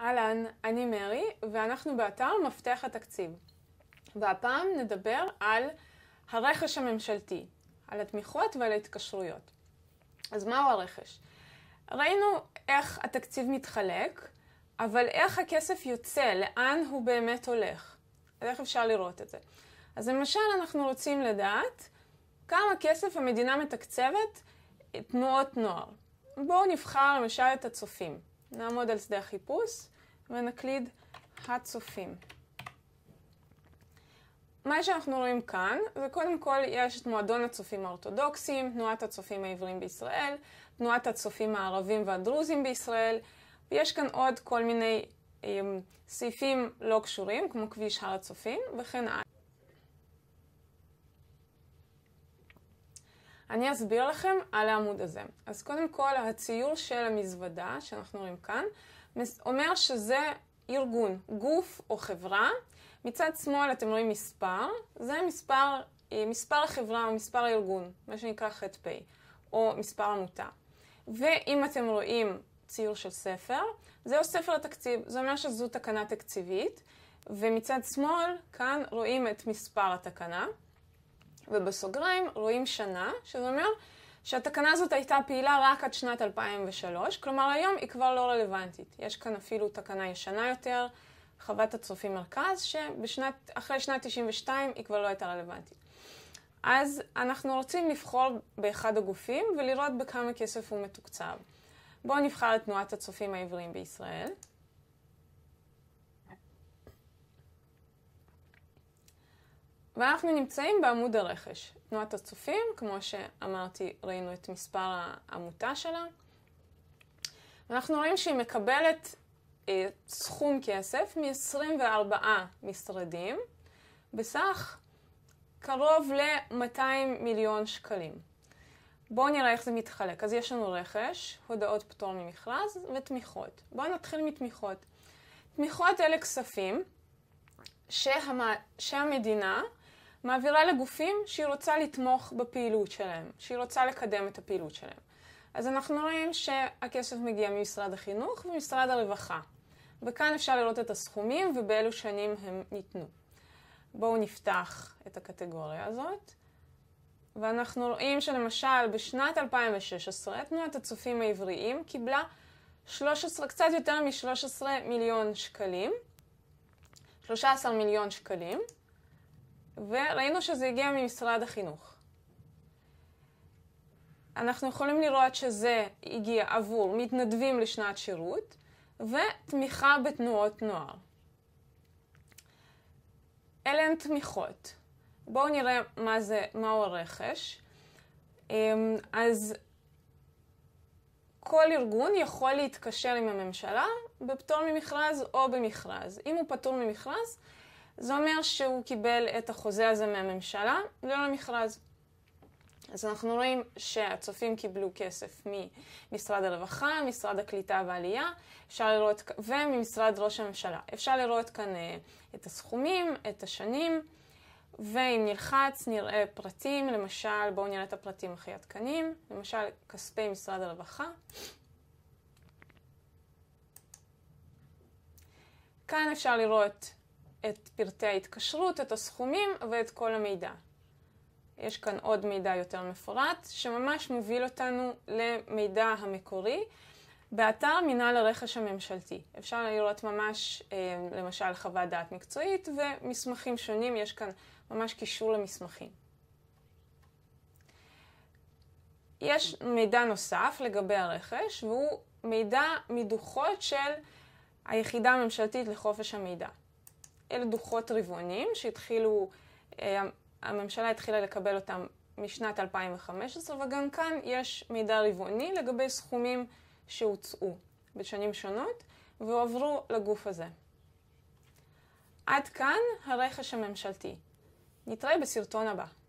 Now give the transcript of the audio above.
אהלן, אני מרי, ואנחנו באתר מפתח התקציב. והפעם נדבר על הרכש הממשלתי, על התמיכות ועל ההתקשרויות. אז מהו הרכש? ראינו איך התקציב מתחלק, אבל איך הכסף יוצא, לאן הוא באמת הולך. אז איך אפשר לראות את זה? אז למשל, אנחנו רוצים לדעת כמה כסף המדינה מתקצבת תנועות נוער. בואו נבחר למשל את הצופים. נעמוד על שדה החיפוש ונקליד הצופים. מה שאנחנו רואים כאן, זה קודם כל יש את מועדון הצופים האורתודוקסים, תנועת הצופים העבריים בישראל, תנועת הצופים הערבים והדרוזים בישראל, ויש כאן עוד כל מיני אה, סעיפים לא קשורים, כמו כביש הר הצופים וכן הלאה. אני אסביר לכם על העמוד הזה. אז קודם כל, הציור של המזוודה שאנחנו רואים כאן, אומר שזה ארגון, גוף או חברה. מצד שמאל אתם רואים מספר, זה מספר, אה, מספר החברה או מספר הארגון, מה שנקרא ח"פ, או מספר עמותה. ואם אתם רואים ציור של ספר, זהו לא ספר התקציב, זה אומר שזו תקנה תקציבית, ומצד שמאל כאן רואים את מספר התקנה. ובסוגריים רואים שנה, שזה אומר שהתקנה הזאת הייתה פעילה רק עד שנת 2003, כלומר היום היא כבר לא רלוונטית. יש כאן אפילו תקנה ישנה יותר, חוות הצופים מרכז, שאחרי שנת 92 היא כבר לא הייתה רלוונטית. אז אנחנו רוצים לבחור באחד הגופים ולראות בכמה כסף הוא מתוקצב. בואו נבחר את תנועת הצופים העבריים בישראל. ואנחנו נמצאים בעמוד הרכש. תנועת הצופים, כמו שאמרתי, ראינו את מספר העמותה שלה. אנחנו רואים שהיא מקבלת אה, סכום כסף מ-24 משרדים, בסך קרוב ל-200 מיליון שקלים. בואו נראה איך זה מתחלק. אז יש לנו רכש, הודעות פטור ממכרז ותמיכות. בואו נתחיל מתמיכות. תמיכות אלה כספים שהמה, שהמדינה, מעבירה לגופים שהיא רוצה לתמוך בפעילות שלהם, שהיא רוצה לקדם את הפעילות שלהם. אז אנחנו רואים שהכסף מגיע ממשרד החינוך וממשרד הרווחה. וכאן אפשר לראות את הסכומים ובאילו שנים הם ניתנו. בואו נפתח את הקטגוריה הזאת. ואנחנו רואים שלמשל בשנת 2016 תנועת הצופים העבריים קיבלה 13, קצת יותר מ-13 מיליון שקלים, 13 מיליון שקלים, וראינו שזה הגיע ממשרד החינוך. אנחנו יכולים לראות שזה הגיע עבור מתנדבים לשנת שירות ותמיכה בתנועות נוער. אלה הן תמיכות. בואו נראה מה זה, מהו הרכש. אמ, אז כל ארגון יכול להתקשר עם הממשלה בפטור ממכרז או במכרז. אם הוא פטור ממכרז, זה אומר שהוא קיבל את החוזה הזה מהממשלה, ולא למכרז. אז אנחנו רואים שהצופים קיבלו כסף ממשרד הרווחה, משרד הקליטה והעלייה, אפשר לראות, וממשרד ראש הממשלה. אפשר לראות כאן אה, את הסכומים, את השנים, ואם נלחץ נראה פרטים, למשל, בואו נראה את הפרטים הכי עדכניים, למשל כספי משרד הרווחה. כאן אפשר לראות את פרטי ההתקשרות, את הסכומים ואת כל המידע. יש כאן עוד מידע יותר מפורט, שממש מוביל אותנו למידע המקורי באתר מינהל הרכש הממשלתי. אפשר לראות ממש, אה, למשל, חוות דעת מקצועית ומסמכים שונים, יש כאן ממש קישור למסמכים. יש מידע נוסף לגבי הרכש, והוא מידע מדוחות של היחידה הממשלתית לחופש המידע. אלה דוחות רבעוניים שהתחילו, אה, הממשלה התחילה לקבל אותם משנת 2015, וגם כאן יש מידע רבעוני לגבי סכומים שהוצאו בשנים שונות והועברו לגוף הזה. עד כאן הרכש הממשלתי. נתראה בסרטון הבא.